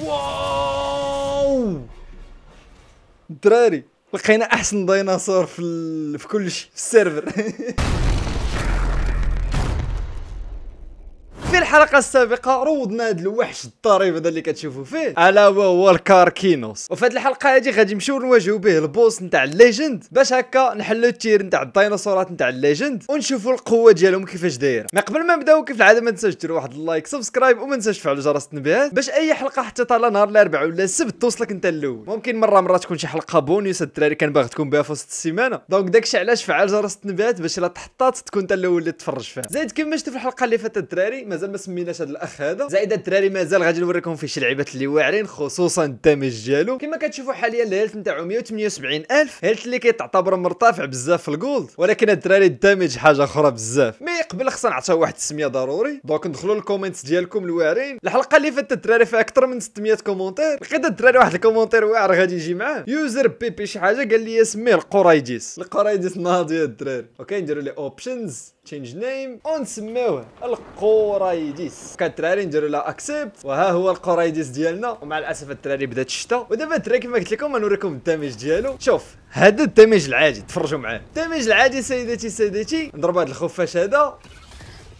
واو دراري لقينا احسن ديناصور في ال... في كل شيء في السيرفر الحلقه السابقه روضنا هذا الوحش الضريب هذا اللي كتشوفوا فيه الا وهو الكاركينوس وفي هذه الحلقه هذه غادي نمشيو نواجهوا به البوس نتاع الليجند باش هكا نحلوا التير نتاع الديناصورات نتاع الليجند ونشوفوا القوه ديالهم كيفاش دايره ما قبل ما نبداو كيف العاده ما تنساوش ديروا واحد اللايك سبسكرايب وما تنساوش تفعلوا جرس التنبيهات باش اي حلقه حتى طال نهار الاربعاء ولا السبت توصلك انت الاول ممكن مره مره تكون شي حلقه بونيس الدراري كان باغي تكون بها في وسط السيمانه دونك داكشي علاش فعل جرس التنبيهات باش الا تحطات تكون انت الاول اللي تفرج فيها زيد كما شفتوا في الحلقه اللي فاتت الدراري مازال ما سميناش هذا الاخ هذا زائد الدراري مازال غادي نوريكم فيه شي لعيبات اللي واعرين خصوصا الدمج ديالو كما كتشوفوا حاليا الهيلث نتاعو 178000 هيلث اللي كيتعتبر مرتفع بزاف في الجولد ولكن الدراري الدمج حاجه اخرى بزاف مي قبل خصنا نعطيو واحد التسميه ضروري دونك ندخلوا للكومنتس ديالكم الواعرين الحلقه اللي فاتت الدراري فيها اكثر من 600 كومونتير لقيت الدراري واحد الكومونتير واعر غادي يجي معاه يوزر بيبي شي حاجه قال لي سميه القرايديس القرايديس يا الدراري اوكي نديروا لي اوبشنز تشينج نيم ونسميوه القرايديس الدراري نديرو لها اكسبت وها هو القرايديس ديالنا ومع الاسف الدراري بدات الشتا ودابا الدراري كما قلت لكم غنوريكم الدمج ديالو شوف هذا الدمج العادي تفرجوا معاه الدمج العادي سيداتي سيداتي نضرب هذا الخفاش هذا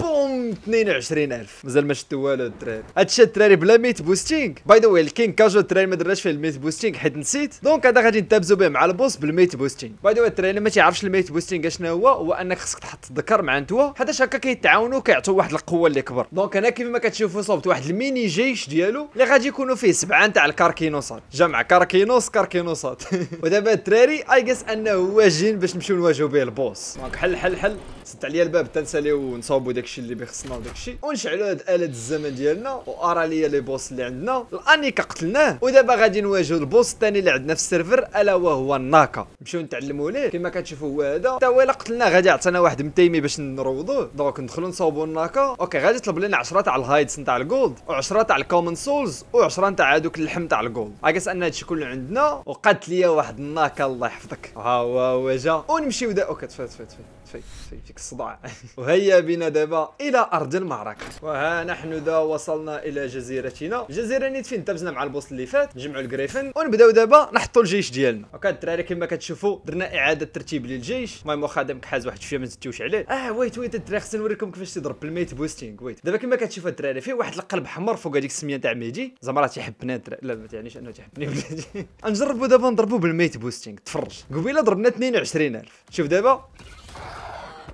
بوم 22000 مازال ما شدوا والو الدراري هادشي الدراري بلا ميت بوستينغ باي ذا واي الكينغ كاجو الدراري ما درناش فيه الميت بوستينغ حيت نسيت دونك هذا غادي نتابزو به مع البوس بالميت بوستينغ باي ذا واي الدراري اللي ما تيعرفش الميت بوستينغ شنو هو هو انك خصك تحط الذكر مع نتوا حيتاش هكا كيتعاونوا كيعطوا واحد القوه اللي كبر دونك هنا كيف ما كتشوفوا صوبت واحد الميني جيش ديالو اللي غادي يكونوا فيه سبعه تاع الكاركينوسات جمع كاركينوس كاركينوسات ودابا الدراري اي جيس انه جين باش نمشيو نواجهوا به البوس دونك حل حل حل سد عليا الباب تنسالي ونصاوبوا داك داكشي اللي بيخصنا وداكشي ونشعلوا هاد الاله الزمن ديالنا وارى ليا لي بوس اللي عندنا الانيكا قتلناه ودابا غادي نواجهوا البوس الثاني اللي عندنا في السيرفر الا وهو الناكا نمشيو نتعلموا ليه كما كتشوفوا هو هذا حتى هو الا قتلناه غادي يعطينا واحد متيمي باش نروضوه دونك ندخلوا نصاوبوا الناكا اوكي غادي يطلب لنا 10 تاع الهايدز نتاع الجولد و10 تاع الكومن سولز و10 تاع هذوك اللحم تاع الجولد اكاس ان هادشي كله عندنا وقتل ليا واحد الناكا الله يحفظك ها هو جا ونمشيو دا اوكي تفات تفات تفات فيك الصداع وهيا بنا دابا الى ارض المعركه وها نحن ذا وصلنا الى جزيرتنا جزيره نيت فين دابزنا مع البوس اللي فات نجمعوا الجريفن ونبداو دابا نحطوا الجيش ديالنا اوكي الدراري كما كتشوفوا درنا اعاده ترتيب للجيش المهم واخا كحاز حاز واحد شويه ما تتوش عليه اه ويت ويت الدراري خصني نوريكم كيفاش تضرب بالميت بوستينغ ويت دابا كما كتشوفوا الدراري فيه واحد القلب حمر فوق هذيك السميه تاع ميجي زعما راه تيحبنا لا ما تعنيش انه تيحبني نجربوا دابا نضربوا بالميت بوستينغ تفرج قبيله ضربنا 22000 شوف دابا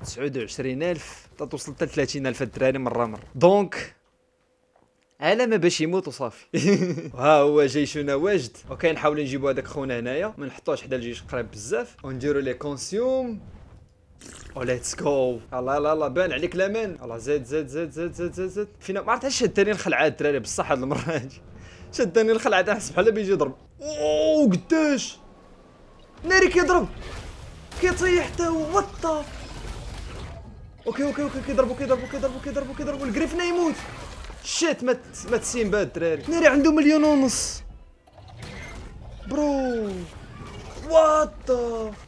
29000 توصل حتى 30000 الدراري مره مره دونك على ما باش يموت وصافي ها هو جيشنا واجد اوكي نحاولوا نجيبوا هذاك خونا هنايا ما نحطوش حدا الجيش قريب بزاف ونديروا لي كونسيوم او ليتس جو الله الله الله بان عليك لامان الله زيد زيد زيد زيد زيد زيد زيد فينا ما عرفتش شداني الخلعه الدراري بصح هاد المره هادي شداني الخلعه تاع حسب بحال بيجي يضرب اوه قداش ناري كيضرب كيطيح حتى هو وات اوكي اوكي اوكي كيضربوا كيضربوا كيضربوا كيضربوا كيضربوا الكريفنا يموت شيت ما ما تسيم بهاد الدراري ناري عنده مليون ونص برو وات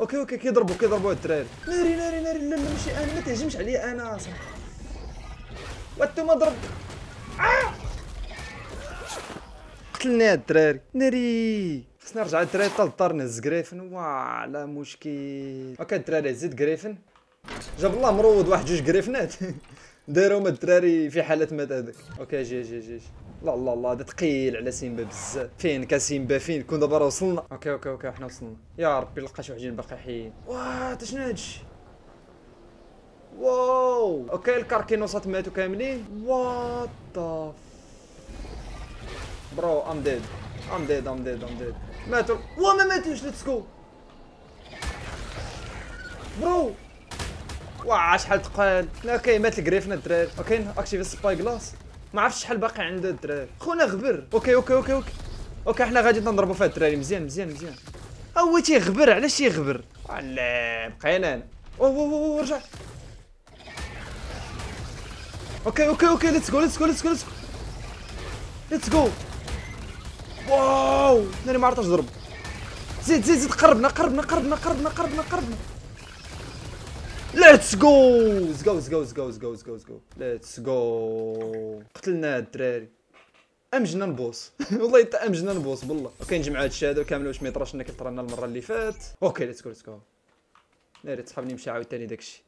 اوكي اوكي كيضربوا كيضربوا الدراري ناري ناري ناري لا لا ماشي انا آه، ما تهجمش عليا انا صح وات ما ضرب آه! قتلني هاد الدراري ناري خصنا نرجع للدراري حتى للدار نهز كريفن واه لا مشكل هاكا الدراري زيد كريفن جاب الله مروض واحد جوج كريفنات دارهم الدراري في حالة مات هذاك اوكي جي جي جي لا الله الله هذا ثقيل على سيمبا بزاف فين كاسيمبا فين كون دابا راه وصلنا اوكي اوكي اوكي حنا وصلنا يا ربي لقى شي وحدين باقي حيين واه شنو هادشي واو اوكي الكاركينوسات ماتوا كاملين وات ذا برو ام ديد ام ديد ام ديد ام ديد ماتوا وا ما ماتوش ليتس جو برو واه شحال تقال لا مات الكريفنا الدراري وكاين اكتيفي السباي كلاس ما عرفتش شحال باقي عنده الدراري خونا غبر اوكي اوكي اوكي اوكي اوكي حنا غادي نضربوا في الدراري مزيان مزيان مزيان هو تيغبر علاش تيغبر لا بقينا انا اوه اوه اوه رجع اوكي اوكي اوكي ليتس جو ليتس جو ليتس جو ليتس جو واو انا ما عرفتش نضرب زيد زيد زيد قربنا قربنا قربنا قربنا قربنا قربنا ليتس جو زقاو جو زقاو جو زقاو جو ليتس جو قتلنا هاد الدراري امجنا نبوس والله حتى امجنا نبوس بالله نجمع هاد الشهاده كامله واش ما يطراش لنا طرنا المره اللي فات اوكي ليتس جو ليتس جو ناري تصحابني مشى عاوتاني داكشي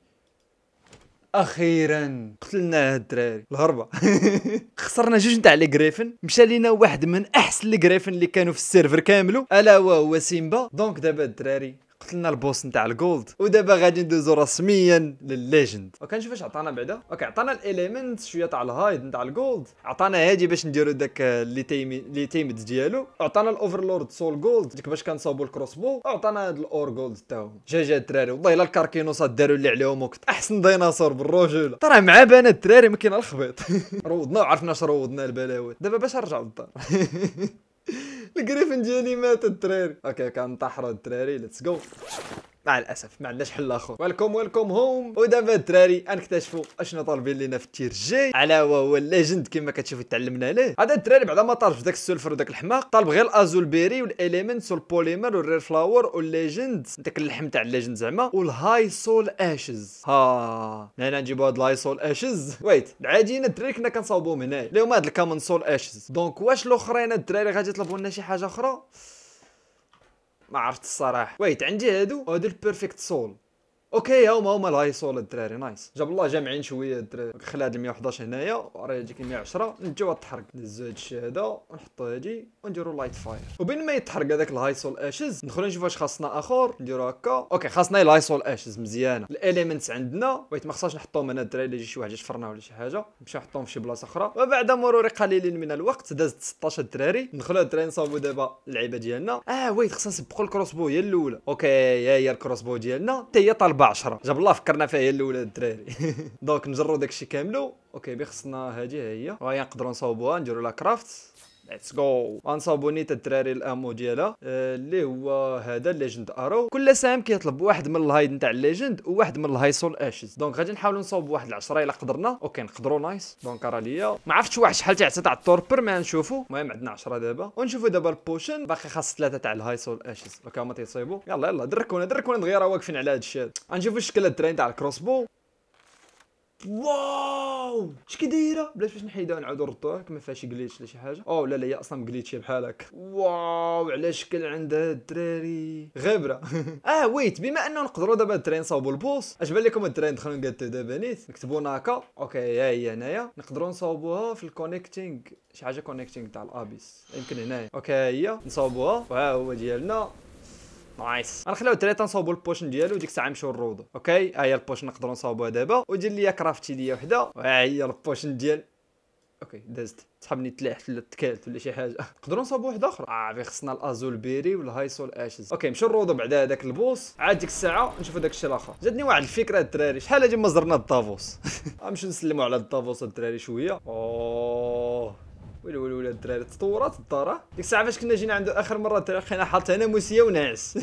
اخيرا قتلنا هاد الدراري الهربه خسرنا جوج نتاع لي غريفن مشى لينا واحد من احسن لي غريفن اللي كانوا في السيرفر كاملو الا وهو سيمبا دونك دابا الدراري قتلنا البوس نتاع الجولد ودابا غادي ندوزو رسميا للليجند وكنشوف اش عطانا بعدا اوكي عطانا الاليمنت شويه تاع الهايد نتاع الجولد عطانا هادي باش نديرو داك اللي تيم اللي تيمد ديالو عطانا الاوفرلورد سول جولد ديك باش كنصاوبو الكروس بو عطانا هاد الاور جولد تا هو جا جا الدراري والله الا الكاركينوسات داروا اللي عليهم وكت احسن ديناصور بالرجوله ترى مع بان الدراري ما كاين الخبيط روضنا وعرفنا شروضنا روضنا البلاوات دابا باش نرجعو للدار الجريفن ديالي مات الدراري اوكي كنطحروا الدراري ليتس جو مع الاسف ما عندناش حل اخر ويلكم ويلكم هوم ودابا الدراري غنكتشفوا اشنو طالبين لينا في التير الجاي على وهو الليجند كما كتشوفوا تعلمنا ليه هذا الدراري بعد ما طالب في داك السولفر وداك الحماق طالب غير الازول بيري والاليمنتس والبوليمر والرير فلاور والليجند داك اللحم تاع الليجند زعما والهاي سول اشز ها هنا نجيبوا هاد الهاي سول اشز ويت العجينه الدراري كنا كنصاوبوهم هنايا هما هاد الكامون سول اشز دونك واش الاخرين الدراري غادي يطلبوا لنا شي حاجه اخرى ما عرفت الصراحه ويت عندي هادو هادو البيرفكت سول اوكي هما هما سول الدراري نايس جاب الله جامعين شويه الدراري خلى هاد 111 هنايا وراه يجيك 110 نجيو تحرق نهزو الشيء هذا ونحطو هادي ونديرو لايت فاير وبين ما يتحرق هذاك الهاي سول اشز ندخلو نشوف واش خاصنا اخر نديرو هكا اوكي خاصنا سول اشز مزيانه الاليمنتس عندنا بغيت ما خصناش نحطهم هنا الدراري اللي يجي شي واحد يشفرنا ولا شي حاجه نمشي نحطهم في شي بلاصه اخرى وبعد مرور قليل من الوقت دازت 16 دراري ندخلو الدراري نصاوبو دابا اللعيبه ديالنا اه ويت خصنا نسبقو الكروس بو هي الاولى اوكي هي هي الكروس بو ديالنا تا هي طالبه 10 جاب الله فكرنا فيها هي الاولى الدراري دونك نجرو داكشي كاملو اوكي بخصنا هذه هي وهي نقدروا نصاوبوها نديروا لا كرافت ليتس جو غنصابوني تتراري الامو ديالها آه، اللي هو هذا ليجند ارو كل سام كيطلب واحد من الهايد نتاع ليجند وواحد من الهاي سول اشز دونك غادي نحاولوا نصوب واحد العشرة الا قدرنا اوكي نقدروا نايس دونك راه ليا ما عرفتش واحد شحال تاع تاع التوربر ما نشوفوا المهم عندنا 10 دابا ونشوفوا دابا البوشن باقي خاص ثلاثه تاع سول اشز هكا هما تيصيبوا يلا يلا دركونا دركونا دغيا راه واقفين على هذا الشيء غنشوفوا الشكل الترين تاع بو واو اش كي دايره بلاش باش نحيدها نعاودو نردوها ما شي جليتش ولا شي حاجه او لا لا هي اصلا مجليتشي بحال هكا واو على شكل عندها الدراري غابره اه ويت بما انه نقدروا دابا الدراري نصاوبوا البوص اش بان لكم الدراري ندخلوا نقادتو دابا نيت نكتبوا ناكا اوكي ها هي هنايا نقدروا نصاوبوها في الكونيكتينغ شي حاجه كونيكتينغ تاع الابيس يمكن هنايا اوكي هي نصاوبوها وها هو ديالنا نايس غنخليو الدراري تنصاوبوا البوشن ديالو ديك الساعه نمشيو نروضو اوكي ها هي البوشن نقدروا نصاوبوها دابا ودير ليا كرافتي ليا وحده ها هي البوشن ديال اوكي دازت تحبني تلاحت ولا تكالت ولا شي حاجه نقدروا نصاوبوا واحد اخر عافي آه، خصنا الازول بيري والهاي سول اشز اوكي نمشيو نروضو بعدا هذاك البوس عاد ديك الساعه نشوفوا داك الشيء الاخر جاتني واحد الفكره الدراري شحال هادي ما زرنا الطافوس نمشيو نسلموا على الطافوس الدراري شويه أوه. ويلي ويلي ويلي الدراري تطورات الدار ديك الساعه فاش كنا جينا عنده اخر مره الدراري حاط انا موسيه وناعس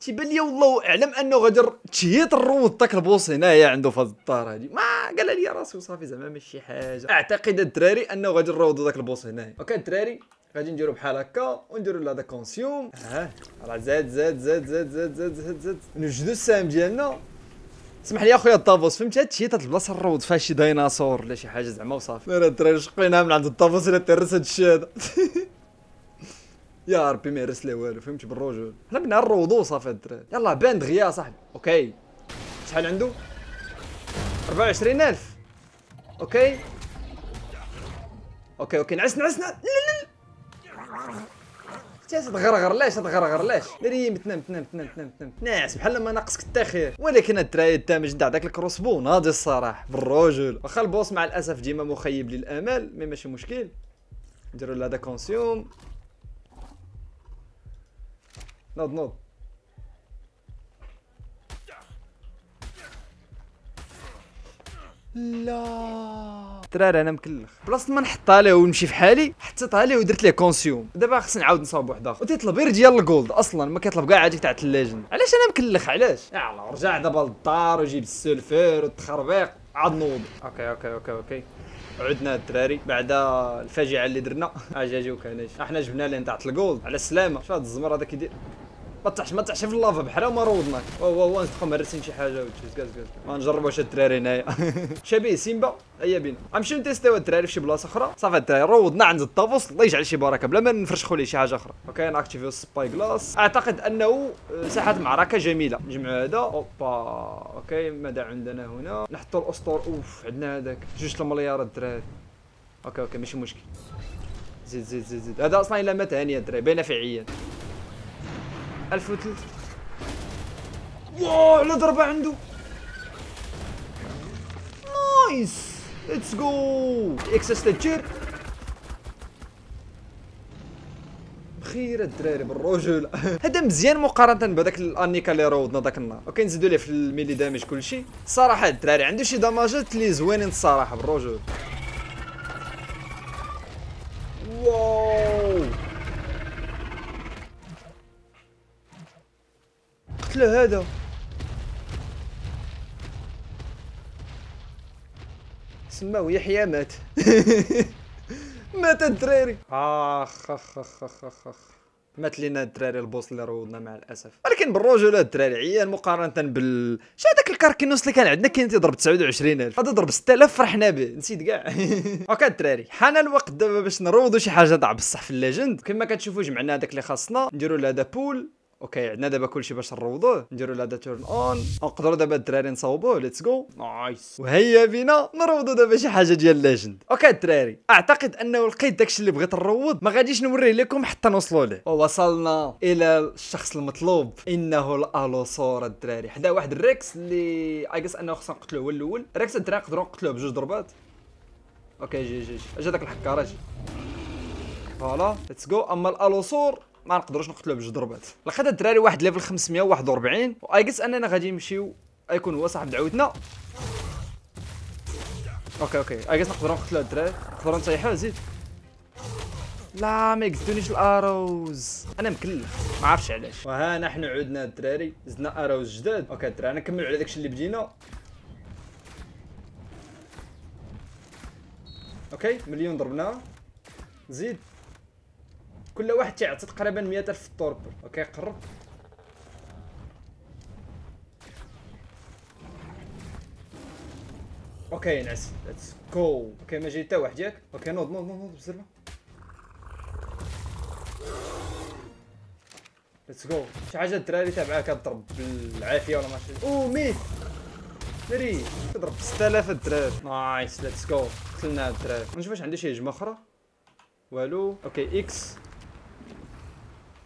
تيبان لي والله اعلم انه غادي تشيط الروض داك البوص هنايا عنده في هاد الدار هذه ما قال لي راسي وصافي زعما ماشي حاجه اعتقد الدراري انه غادي نروضوا داك البوص هنايا اوكي الدراري غادي نديرو بحال هكا ونديرو لا دا كونسيوم ها راه زاد زاد زاد زاد زاد زاد زاد زاد نوجدو السهم ديالنا سمح لي اخويا الطابوس فهمت تاع البلاصه الروض فيها شي ديناصور ولا شي حاجه زعما وصافي انا الدراري شقيناها من عند الطابوس الى هاد الشيء هذا يا ربي ما يرس ليه والو فهمت بالرجل حنا بنا نروضو صافي الدراري يلاه بان دغيا صاحبي اوكي شحال عنده 24000 اوكي اوكي اوكي نعس نعس نعس لا لا لا تيس تغرغر لاش تغرغر لاش ريم تنام تنام تنام تنام تنام ناعس بحال ما ناقصك حتى خير ولكن الدراري الدامج نتاع داك الكروسبو ناضي الصراحه بالرجل واخا البوس مع الاسف ديما مخيب للامال مي ماشي مشكل نديرو لها دا كونسيوم نوض نوض لا الدراري انا مكلخ بلاصه ما نحطها ليه ونمشي في حالي حطيتها ليه ودرت ليه كونسيوم دابا خصني نعاود نصاوب واحد اخر وتيطلب غير ديال الجولد اصلا ما كيطلب كاع هذيك تاع الثلاجن علاش انا مكلخ علاش يلا رجع دابا للدار وجيب السلفير والتخربيق عاد نوض اوكي اوكي اوكي اوكي عدنا الدراري بعد الفاجعه اللي درنا اجاجوك هناش احنا جبنا لين تاعت الجولد على السلامه شوف هذا الزمر هذا كيدير ما تطيحش ما تطيحش في اللافا بحال ما روضناك واه هو نصدقو مهرسين شي حاجه وتشوز كاز كاز ما نجربوا الدراري هنايا شبيه سيمبا هيا بينا غنمشيو نتيستيو الدراري في شي بلاصه اخرى صافي الدراري روضنا عند الطافوس الله يجعل شي بركه بلا ما نفرشخوا ليه شي حاجه اخرى اوكي ناكتيفيو السباي كلاس اعتقد انه آه، ساحه معركه جميله نجمعوا هذا اوبا اوكي ماذا عندنا هنا نحطوا الاسطور اوف عندنا هذاك جوج المليارات الدراري اوكي اوكي ماشي مشكل زيد زيد زيد زيد هذا اصلا الا مات هانيه الدراري باينه فعليا 1000 وثلاث واو على ضربه عنده نايس ليتس جو اكسس تجير بخير الدراري بالرجل هذا مزيان مقارنه بهذاك الانيكا اللي روضنا ذاك النهار نزيدو ليه في الميلي دامج كلشي الصراحه الدراري عنده شي دماجات اللي زوينين الصراحه بالرجل شكله هذا سماو يحيى مات مات الدراري اخ اخ اخ اخ اخ, أخ. مات لينا الدراري البوس اللي روضنا مع الاسف ولكن بالرجوله الدراري عيان مقارنه بال شا هذاك الكاركينوس اللي كان عندنا كان تيضرب 29000 هذا ضرب 6000 فرحنا به نسيت كاع هاكا الدراري حان الوقت دابا باش نروضوا شي حاجه ضاع بصح في الليجند كما كتشوفوا جمعنا هذاك اللي خاصنا نديروا له هذا بول اوكي عندنا دابا كلشي باش نروضوه نديروا لا تورن اون نقدروا دابا الدراري نصوبوه ليتس جو نايس وهيا بينا نروضوا دابا شي حاجه ديال ليجند اوكي الدراري اعتقد انه لقيت داكشي اللي بغيت نروض ما غاديش نوريه لكم حتى نوصلوا ليه ووصلنا الى الشخص المطلوب انه الالوسور الدراري حدا واحد الريكس اللي اجس انه خصنا نقتلوه هو الاول ريكس الدراري نقدروا نقتلوه بجوج ضربات اوكي جي جي جي اجا داك الحكار اجي فوالا ليتس جو اما الالوسور ما نقدروش نقتلوه ضربات لقد الدراري واحد ليفل 541 واي جس اننا غادي نمشيو غيكون هو صاحب دعوتنا اوكي اوكي اي جس نقدروا نقتلوا الدراري نقدروا نطيحوه زيد لا ما يقدونيش الاروز انا مكلف ما عرفتش علاش وها نحن عدنا الدراري زدنا اروز جداد اوكي الدراري نكملوا على داكشي اللي بدينا اوكي مليون ضربناه زيد كل واحد تيعطي تقريبا 100000 في اوكي قرب اوكي نعس ليتس جو اوكي ما جاي حتى واحد ياك اوكي نوض نوض نوض بالزربه ليتس جو شي حاجه الدراري تابعها كضرب بالعافيه ولا ماشي او ميت دري تضرب 6000 الدراري نايس ليتس جو قتلنا الدراري نشوف واش عنده شي هجمه اخرى والو اوكي اكس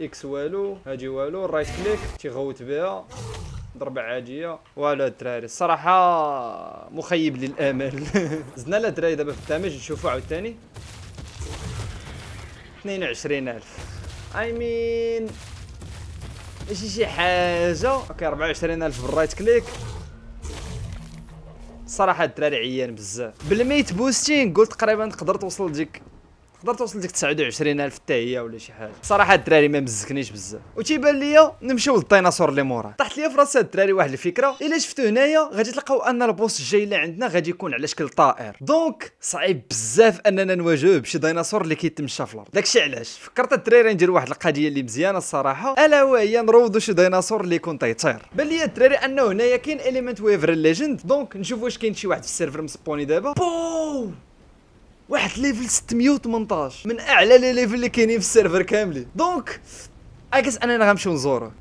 اكس والو هادي والو رايت كليك تيغوت بها ضربة عاديه والو الدراري الصراحه مخيب للامل زدنا لا الدراري دابا في الدمج نشوفو عاوتاني 22000 اي مين ماشي شي حاجه اوكي 24000 بالرايت كليك صراحه الدراري عيان بزاف بالميت بوستين قلت تقريبا تقدر توصل لديك تقدر توصل ديك 29000 حتى هي ولا شي حاجه صراحه الدراري ما مزكنيش بزاف وتيبان ليا نمشيو للديناصور اللي مورا طاحت ليا في هاد الدراري واحد الفكره الا شفتو هنايا غادي تلقاو ان البوس الجاي اللي عندنا غادي يكون على شكل طائر دونك صعيب بزاف اننا نواجهوه بشي ديناصور اللي كيتمشى في الارض داكشي علاش فكرت الدراري ندير واحد القضيه اللي مزيانه الصراحه الا وهي نروضوا شي ديناصور اللي يكون تيطير بان ليا الدراري انه هنايا كاين اليمنت ويفر ليجند دونك نشوف واش كاين شي واحد في السيرفر مسبوني دابا بوم واحد ليفل 618 من اعلى لي ليفل اللي كاينين في السيرفر كاملين دونك اكس اننا غنمشيو نزوره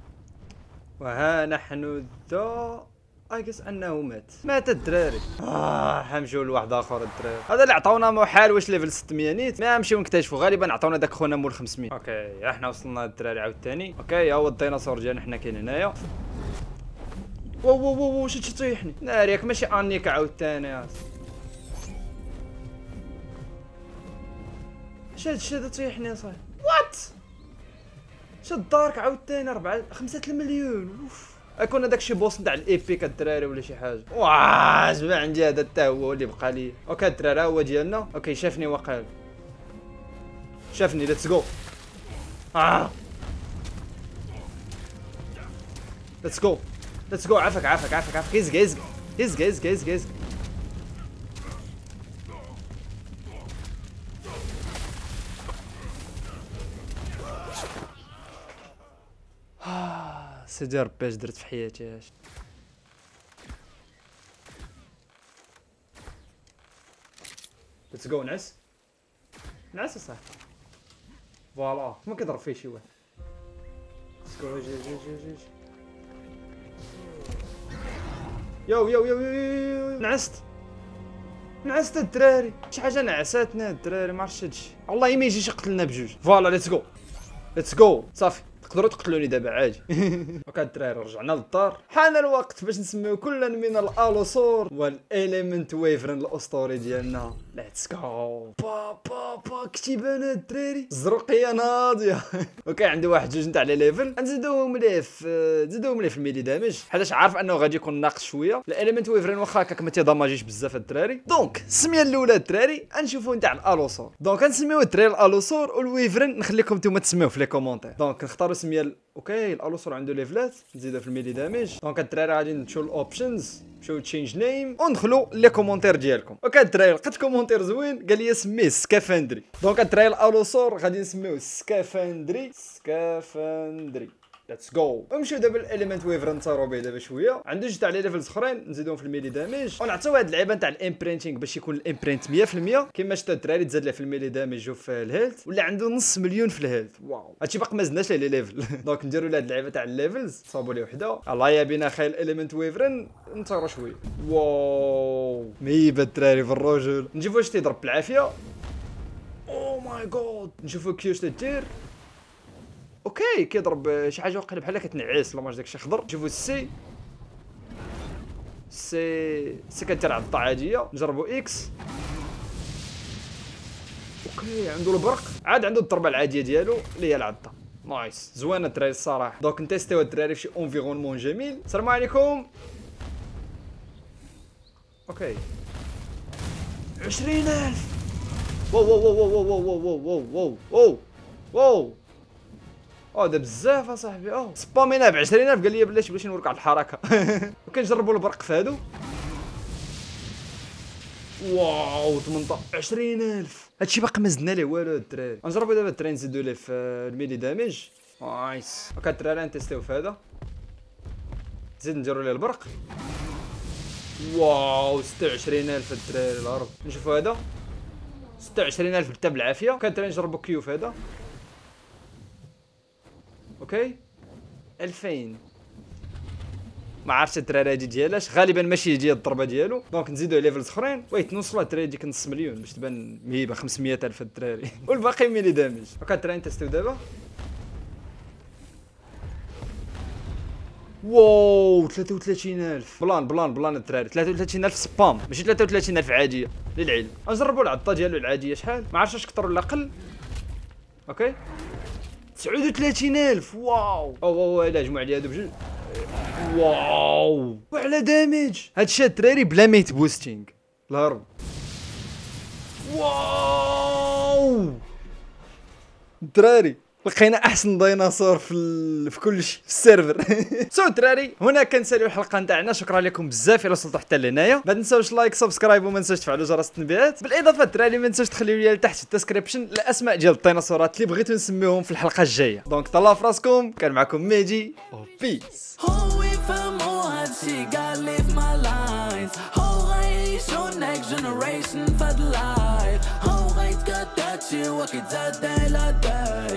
وها نحن ذا اكس انه مات مات الدراري اه حنمشيو لواحد اخر الدراري هذا اللي عطاونا محال واش ليفل 600 نيت ما نمشيو نكتشفوا غالبا عطاونا داك خونا مول 500 اوكي احنا وصلنا الدراري عاوتاني اوكي ها هو الديناصور ديالنا حنا كاين هنايا واو واو واو شتي ناري ياك ماشي انيك عاوتاني شاد شاد تيحني صاحبي وات شاد دارك عاوتاني 4 5 المليون اوف اكون هذاك شي بوس تاع الايبيك الدراري ولا شي حاجه واه جمع عندي هذا حتى هو اللي بقى لي اوكي الدراري هو ديالنا اوكي شافني وقال شافني ليتس جو اه ليتس جو ليتس جو عافاك عافاك عافاك عافاك هيز جيز هيز جيز جيز جيز سيدي ربي اش درت في حياتي اش ليتس جو نعس نعس اصاحبي فوالا ما كيضرب فيه شي واحد جو جو جو يو يو يو يو نعست نعست الدراري شي حاجه نعساتنا الدراري ما عرفتش هادشي والله ما يجيش يقتلنا بجوج فوالا ليتس جو ليتس جو صافي تقدروا تقتلوني دابا عادي وكان الدراري رجعنا للدار حان الوقت باش نسميو كلا من الالوسور والاليمنت ويفرن الاسطوري ديالنا ليتس جو با با با بنات الدراري الزرقيه ناضيه اوكي عنده واحد جوج نتاع لي ليفل غنزيدوهم ليه في نزيدوهم ليه في الميلي دامج حيتاش عارف انه غادي يكون ناقص شويه الاليمنت ويفرين واخا هكاك ما تيداماجيش بزاف الدراري دونك السميه الاولى الدراري غنشوفوا نتاع الالوسور دونك غنسميو الدراري الالوسور والويفرين نخليكم نتوما تسميوه في لي كومونتير دونك نختاروا السميه اوكي الالوسور عنده ليفلات نزيدو في الميلي دامج دونك الدراري غادي نمشيو الاوبشنز مشاو تشينج نيم وندخلوا لي كومونتير ديالكم وكان الدراري لقيت كومونتير زوين قال لي سميه سكافندري دونك الدراري الاولوسور غادي نسميوه سكافندري سكافندري ليتس جو نمشيو دابا الاليمنت ويفر نتصاروا به دابا شويه عنده جوج تاع لي ليفلز اخرين نزيدهم في الميلي دامج ونعطيو هاد اللعيبه تاع الامبرينتينغ باش يكون الامبرينت 100% كيما شتا الدراري تزاد له في الميلي دامج وفي الهيلث ولا عنده نص مليون في الهيلث واو هادشي باقي ما زدناش لي ليفل دونك نديروا له هاد اللعيبه تاع الليفلز صابوا لي وحده الله يا بينا خير الاليمنت ويفرن نتصاروا شويه واو ميبه الدراري في الرجل نجيبو واش تيضرب بالعافيه او ماي جاد نشوفو كيفاش تدير اوكي كيضرب شي حاجه وقيله بحال كتنعس لاماج داكشي خضر شوفوا السي سي سي كدير عضه عاديه نجربو اكس اوكي عنده البرق عاد عنده الضربه العاديه ديالو اللي هي العضه نايس زوينه الدراري الصراحه دونك نتيستيو الدراري في شي انفيرونمون جميل السلام عليكم اوكي 20000 واو واو واو واو واو واو واو واو واو واو او ده بزاف اصاحبي او سبامينا ب 20000 قال لي بلاش بلاش نورك على الحركه وكنجربوا البرق في هادو واو 18 هادشي باقي ما زدنا ليه والو الدراري غنجربوا دابا الترين نزيدو ليه في الميلي دامج نايس هكا الدراري نتيستيو في هذا نزيد نديروا ليه البرق واو 26000 الدراري الارض نشوفوا هذا 26000 حتى بالعافيه كنت نجربوا في هذا اوكي 2000 ما عرفتش التراريجي ديالاش غالبا ماشي ديال الضربه ديالو دونك نزيدو ليفلز اخرين ويت نوصلوا الدراري ديك نص مليون باش تبان مهيبه 500 الف الدراري والباقي ميلي دامج هكا التراري تستو دابا واو 33000 بلان بلان بلان الدراري 33000 سبام ماشي 33000 عاديه للعلم نجربوا العضه ديالو العاديه شحال ما عرفتش اش كثر ولا اقل اوكي 39000 واو او او لا جمع لي هادو بجوج واو وعلى دامج هادشي الدراري بلا ما يتبوستينغ الهرب واو دراري لقينا احسن ديناصور في ال... في كل شيء في السيرفر سو دراري هنا كنسالي الحلقه نتاعنا شكرا لكم بزاف الى وصلتوا حتى لهنايا ما تنساوش لايك سبسكرايب وما تنساوش تفعلوا جرس التنبيهات بالاضافه دراري ما تنساوش تخليوا لي لتحت في الديسكريبشن الاسماء ديال الديناصورات اللي بغيتو نسميوهم في الحلقه الجايه دونك تهلاو في راسكم كان معكم ميجي وبيس